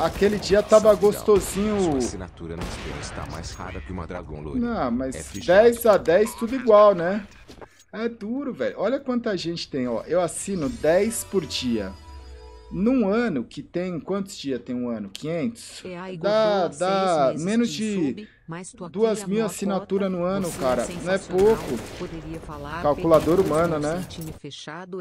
Aquele dia tava gostosinho. assinatura está mais rara que uma dragão Não, mas é 10 a 10 tudo igual, né? É duro, velho. Olha quanta gente tem, ó. Eu assino 10 por dia. Num ano que tem quantos dias tem um ano? 500? É, dá, dá menos de sub, duas mil assinaturas no ano, é cara. Não é pouco. Calculador humano, né?